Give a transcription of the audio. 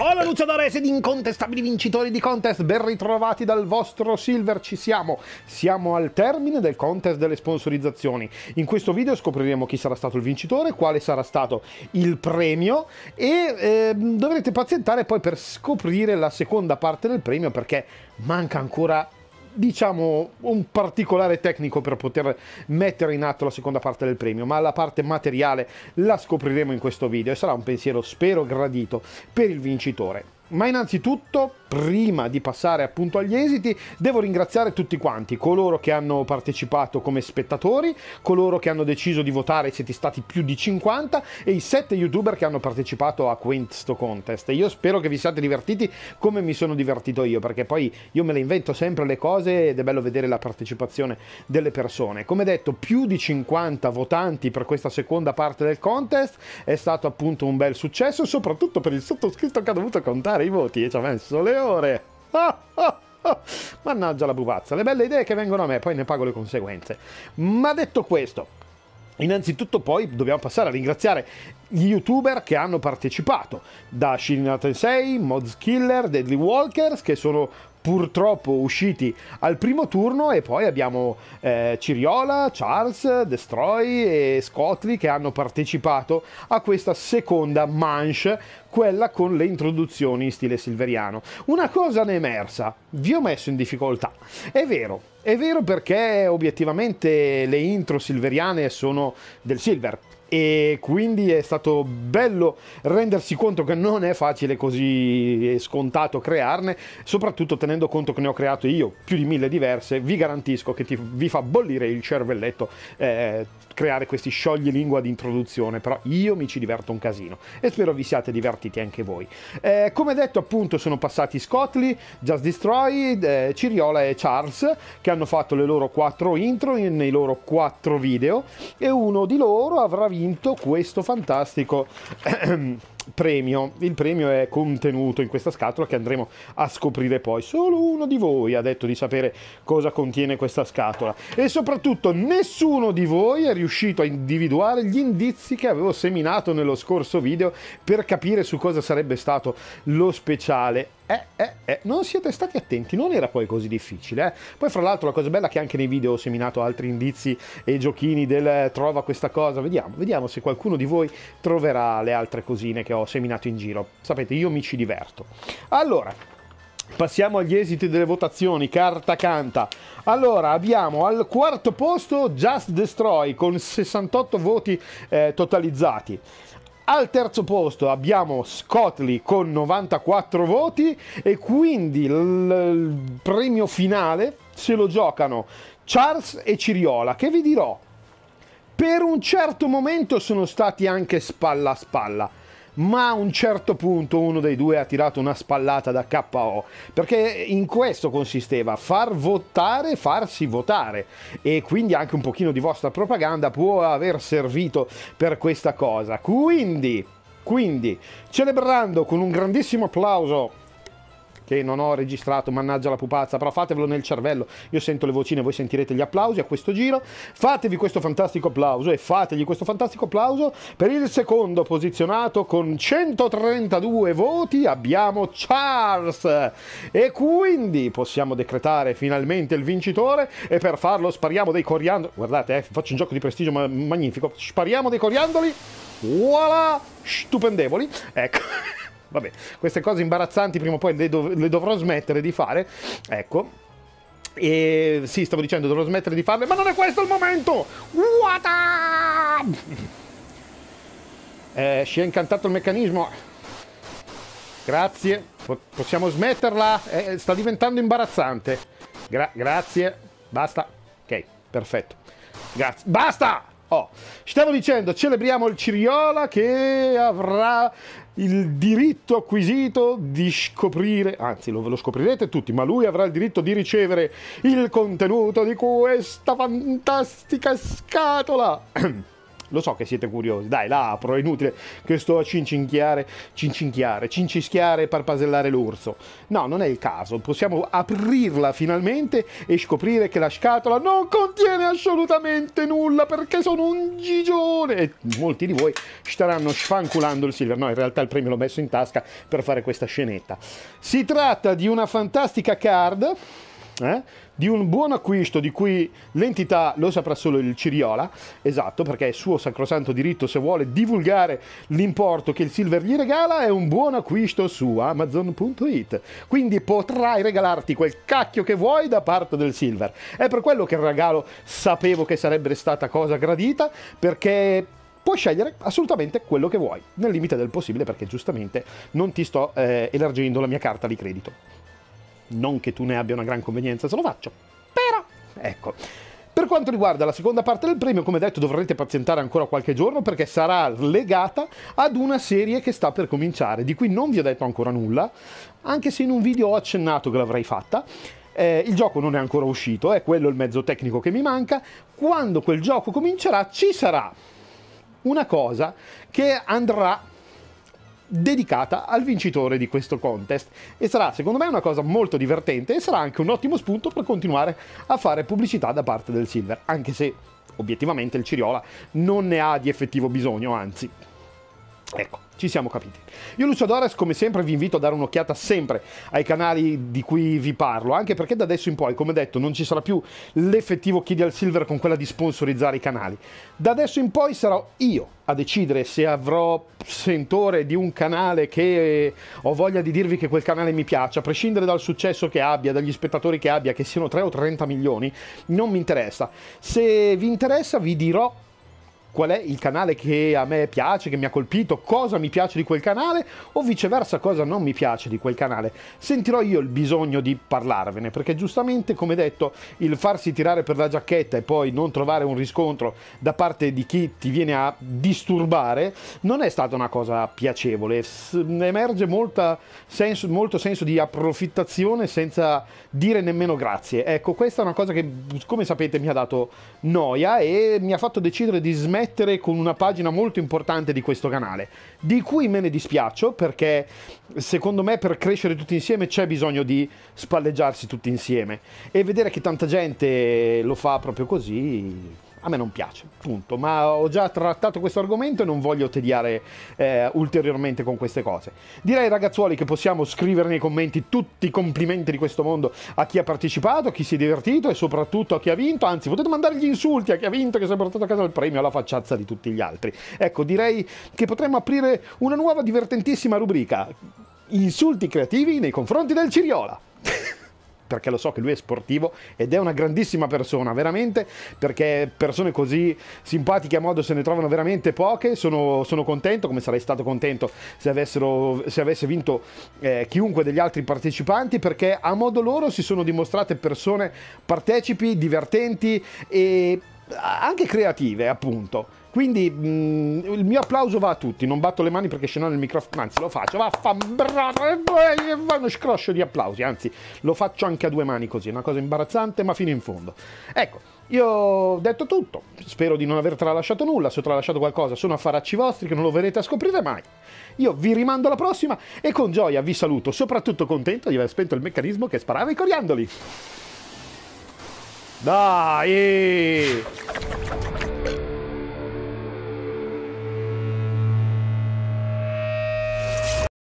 Hola Luciadores ed incontestabili vincitori di contest, ben ritrovati dal vostro Silver, ci siamo! Siamo al termine del contest delle sponsorizzazioni. In questo video scopriremo chi sarà stato il vincitore, quale sarà stato il premio e eh, dovrete pazientare poi per scoprire la seconda parte del premio perché manca ancora diciamo un particolare tecnico per poter mettere in atto la seconda parte del premio, ma la parte materiale la scopriremo in questo video e sarà un pensiero spero gradito per il vincitore. Ma innanzitutto prima di passare appunto agli esiti, devo ringraziare tutti quanti, coloro che hanno partecipato come spettatori, coloro che hanno deciso di votare, siete stati più di 50, e i 7 youtuber che hanno partecipato a questo contest. Io spero che vi siate divertiti come mi sono divertito io, perché poi io me le invento sempre le cose ed è bello vedere la partecipazione delle persone. Come detto, più di 50 votanti per questa seconda parte del contest, è stato appunto un bel successo, soprattutto per il sottoscritto che ha dovuto contare i voti e ci ha messo le ore. Ah, ah, ah. Mannaggia la pupazza, le belle idee che vengono a me, poi ne pago le conseguenze. Ma detto questo, Innanzitutto poi dobbiamo passare a ringraziare gli youtuber che hanno partecipato, da Shin 6, Mods Killer, Deadly Walkers, che sono purtroppo usciti al primo turno e poi abbiamo eh, Ciriola, Charles, Destroy e Scotty che hanno partecipato a questa seconda manche, quella con le introduzioni in stile silveriano. Una cosa ne è emersa, vi ho messo in difficoltà, è vero, è vero perché obiettivamente le intro silveriane sono del silver, e quindi è stato bello rendersi conto che non è facile così eh, scontato crearne, soprattutto tenendo conto che ne ho creato io più di mille diverse, vi garantisco che ti, vi fa bollire il cervelletto eh, creare questi sciogli lingua di introduzione, però io mi ci diverto un casino e spero vi siate divertiti anche voi. Eh, come detto appunto sono passati Scotly, Just Destroy, eh, Ciriola e Charles che hanno fatto le loro quattro intro nei loro quattro video e uno di loro avrà vinto vinto questo fantastico ehm, premio. Il premio è contenuto in questa scatola che andremo a scoprire poi. Solo uno di voi ha detto di sapere cosa contiene questa scatola e soprattutto nessuno di voi è riuscito a individuare gli indizi che avevo seminato nello scorso video per capire su cosa sarebbe stato lo speciale eh, eh, eh, non siete stati attenti, non era poi così difficile. Eh. Poi, fra l'altro, la cosa bella è che anche nei video ho seminato altri indizi e giochini del eh, trova questa cosa. Vediamo, vediamo se qualcuno di voi troverà le altre cosine che ho seminato in giro. Sapete, io mi ci diverto. Allora, Passiamo agli esiti delle votazioni, carta canta. Allora, abbiamo al quarto posto Just Destroy con 68 voti eh, totalizzati. Al terzo posto abbiamo Scotli con 94 voti e quindi il premio finale se lo giocano Charles e Ciriola che vi dirò per un certo momento sono stati anche spalla a spalla ma a un certo punto uno dei due ha tirato una spallata da KO, perché in questo consisteva far votare, farsi votare e quindi anche un pochino di vostra propaganda può aver servito per questa cosa. Quindi, quindi celebrando con un grandissimo applauso che non ho registrato, mannaggia la pupazza, però fatevelo nel cervello. Io sento le vocine, voi sentirete gli applausi a questo giro. Fatevi questo fantastico applauso e fategli questo fantastico applauso per il secondo posizionato con 132 voti abbiamo Charles e quindi possiamo decretare finalmente il vincitore e per farlo spariamo dei coriandoli. Guardate, eh, faccio un gioco di prestigio magnifico. Spariamo dei coriandoli. Voilà, stupendevoli. Ecco. Vabbè, queste cose imbarazzanti prima o poi le, dov- le dovrò smettere di fare. Ecco. E sì, stavo dicendo, dovrò smettere di farle, ma non è questo il momento! What eh, si è incantato il meccanismo. Grazie. possiamo smetterla? Eh, eh, sta diventando imbarazzante. Gra- grazie. Basta. Ok, perfetto. Grazie. Basta! Oh, stavo dicendo, celebriamo il Ciriola che avrà il diritto acquisito di scoprire, anzi lo, lo scoprirete tutti, ma lui avrà il diritto di ricevere il contenuto di questa fantastica scatola. Lo so che siete curiosi, dai, l'apro, è inutile che sto a cincinchiare, cincinchiare, cincischiare e parpasellare l'orso. No, non è il caso, possiamo aprirla finalmente e scoprire che la scatola non contiene assolutamente nulla perché sono un gigione. E molti di voi staranno sfanculando il silver, no, in realtà il premio l'ho messo in tasca per fare questa scenetta. Si tratta di una fantastica card eh? di un buon acquisto di cui l'entità lo saprà solo il Ciriola, esatto, perché è suo sacrosanto diritto se vuole divulgare l'importo che il Silver gli regala, è un buon acquisto su Amazon.it. Quindi potrai regalarti quel cacchio che vuoi da parte del Silver. È per quello che il regalo sapevo che sarebbe stata cosa gradita, perché puoi scegliere assolutamente quello che vuoi, nel limite del possibile, perché giustamente non ti sto eh, elargendo la mia carta di credito non che tu ne abbia una gran convenienza se lo faccio, però, ecco. Per quanto riguarda la seconda parte del premio, come detto dovrete pazientare ancora qualche giorno perché sarà legata ad una serie che sta per cominciare, di cui non vi ho detto ancora nulla, anche se in un video ho accennato che l'avrei fatta. Eh, il gioco non è ancora uscito, eh, è quello il mezzo tecnico che mi manca. Quando quel gioco comincerà ci sarà una cosa che andrà dedicata al vincitore di questo contest e sarà secondo me una cosa molto divertente e sarà anche un ottimo spunto per continuare a fare pubblicità da parte del Silver, anche se obiettivamente il Ciriola non ne ha di effettivo bisogno, anzi. Ecco, ci siamo capiti. Io Lucio Dores come sempre vi invito a dare un'occhiata sempre ai canali di cui vi parlo, anche perché da adesso in poi, come detto, non ci sarà più l'effettivo Chiedi al Silver con quella di sponsorizzare i canali. Da adesso in poi sarò io a decidere se avrò sentore di un canale che ho voglia di dirvi che quel canale mi piace, a prescindere dal successo che abbia, dagli spettatori che abbia, che siano 3 o 30 milioni, non mi interessa. Se vi interessa vi dirò qual è il canale che a me piace, che mi ha colpito, cosa mi piace di quel canale o viceversa cosa non mi piace di quel canale. Sentirò io il bisogno di parlarvene perché giustamente, come detto, il farsi tirare per la giacchetta e poi non trovare un riscontro da parte di chi ti viene a disturbare non è stata una cosa piacevole. Emerge senso, molto senso di approfittazione senza dire nemmeno grazie. Ecco, questa è una cosa che, come sapete, mi ha dato noia e mi ha fatto decidere di smettere mettere con una pagina molto importante di questo canale, di cui me ne dispiaccio perché secondo me per crescere tutti insieme c'è bisogno di spalleggiarsi tutti insieme e vedere che tanta gente lo fa proprio così a me non piace, punto. Ma ho già trattato questo argomento e non voglio tediare eh, ulteriormente con queste cose. Direi, ragazzuoli, che possiamo scrivere nei commenti tutti i complimenti di questo mondo a chi ha partecipato, a chi si è divertito e soprattutto a chi ha vinto. Anzi, potete mandare gli insulti a chi ha vinto, che si è portato a casa il premio alla facciazza di tutti gli altri. Ecco, direi che potremmo aprire una nuova divertentissima rubrica. Insulti creativi nei confronti del Ciriola. perché lo so che lui è sportivo ed è una grandissima persona, veramente, perché persone così simpatiche a modo se ne trovano veramente poche, sono, sono contento, come sarei stato contento se, avessero, se avesse vinto eh, chiunque degli altri partecipanti, perché a modo loro si sono dimostrate persone partecipi, divertenti e anche creative, appunto. Quindi mh, mm, il mio applauso va a tutti, non batto le mani perché sennò nel microfono, anzi lo faccio, va e va uno scroscio di applausi, anzi lo faccio anche a due mani così, è una cosa imbarazzante ma fino in fondo. Ecco, io ho detto tutto, spero di non aver tralasciato nulla, se ho tralasciato qualcosa sono affaracci vostri che non lo verrete a scoprire mai. Io vi rimando alla prossima e con gioia vi saluto, soprattutto contento di aver spento il meccanismo che sparava i coriandoli. Dai!